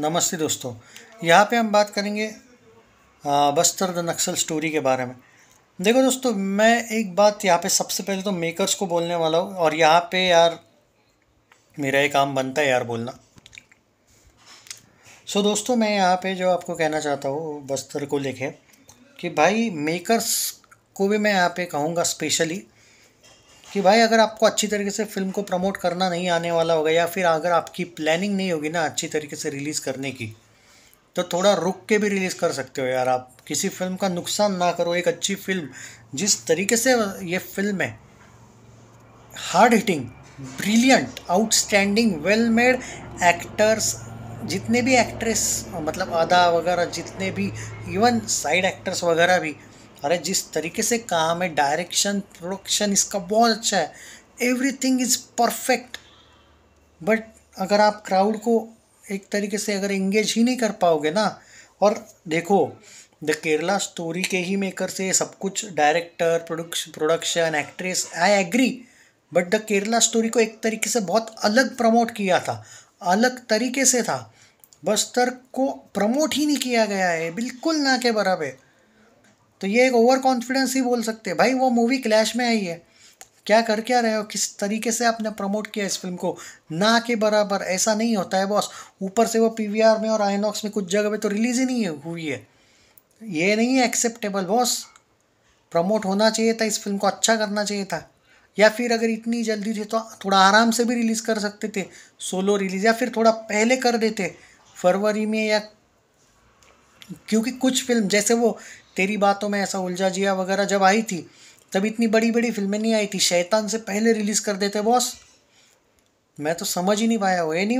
नमस्ते दोस्तों यहाँ पे हम बात करेंगे बस्तर द नक्सल स्टोरी के बारे में देखो दोस्तों मैं एक बात यहाँ पे सबसे पहले तो मेकर्स को बोलने वाला हूँ और यहाँ पे यार मेरा ये काम बनता है यार बोलना सो दोस्तों मैं यहाँ पे जो आपको कहना चाहता हूँ बस्तर को लेके कि भाई मेकर्स को भी मैं यहाँ पे कहूँगा स्पेशली कि भाई अगर आपको अच्छी तरीके से फिल्म को प्रमोट करना नहीं आने वाला होगा या फिर अगर आपकी प्लानिंग नहीं होगी ना अच्छी तरीके से रिलीज़ करने की तो थोड़ा रुक के भी रिलीज़ कर सकते हो यार आप किसी फिल्म का नुकसान ना करो एक अच्छी फिल्म जिस तरीके से ये फिल्म है hard hitting brilliant outstanding well made actors जितने भी एक्ट्रेस मतलब आदा वगैरह जितने भी इवन साइड एक्टर्स वगैरह भी अरे जिस तरीके से काम है डायरेक्शन प्रोडक्शन इसका बहुत अच्छा है एवरीथिंग इज़ परफेक्ट बट अगर आप क्राउड को एक तरीके से अगर इंगेज ही नहीं कर पाओगे ना और देखो द केरला स्टोरी के ही मेकर से सब कुछ director production actress I agree but the Kerala story को एक तरीके से बहुत अलग प्रमोट किया था अलग तरीके से था बस्तर को प्रमोट ही नहीं किया गया है बिल्कुल ना के बराबर तो ये एक ओवर कॉन्फिडेंस ही बोल सकते हैं भाई वो मूवी क्लैश में आई है क्या कर क्या रहे हो किस तरीके से आपने प्रमोट किया इस फिल्म को ना के बराबर ऐसा नहीं होता है बॉस ऊपर से वो पी में और आइनॉक्स में कुछ जगह पे तो रिलीज ही नहीं हुई है ये नहीं है एक्सेप्टेबल बॉस प्रमोट होना चाहिए था इस फिल्म को अच्छा करना चाहिए था या फिर अगर इतनी जल्दी थी तो थोड़ा आराम से भी रिलीज़ कर सकते थे सोलो रिलीज़ या फिर थोड़ा पहले कर देते फरवरी में या क्योंकि कुछ फिल्म जैसे वो तेरी बातों में ऐसा उलझा जिया वगैरह जब आई थी तब इतनी बड़ी बड़ी फिल्में नहीं आई थी शैतान से पहले रिलीज़ कर देते बॉस मैं तो समझ ही नहीं पाया हूँ any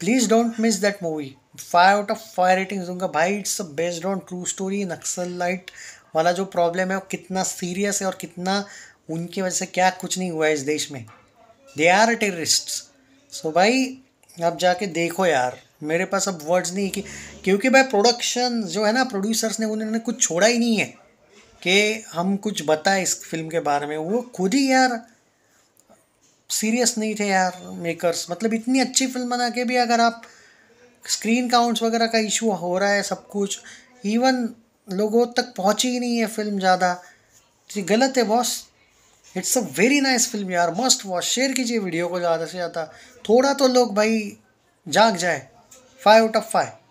please don't miss that movie five out of five ratings दूंगा भाई it's based on true story Naxalite वाला जो प्रॉब्लम है वो कितना सीरियस है और कितना उनकी वजह से क्या कुछ नहीं हुआ है इस देश में दे आर टेररिस्ट सो भाई अब जाके देखो यार मेरे पास अब वर्ड्स नहीं कि क्योंकि भाई प्रोडक्शन जो है ना प्रोड्यूसर्स ने उन्होंने कुछ छोड़ा ही नहीं है कि हम कुछ बताएं इस फिल्म के बारे में वो खुद ही यार सीरियस नहीं थे यार मेकर्स मतलब इतनी अच्छी फिल्म बना के भी अगर आप स्क्रीन काउंट्स वगैरह का इशू हो रहा है सब कुछ इवन लोगों तक पहुंची ही नहीं है फिल्म ज़्यादा गलत है boss it's a very nice film यार मस्ट वॉच शेयर कीजिए वीडियो को ज़्यादा से ज़्यादा थोड़ा तो लोग भाई जाग जाए फाइव आउट ऑफ फाइव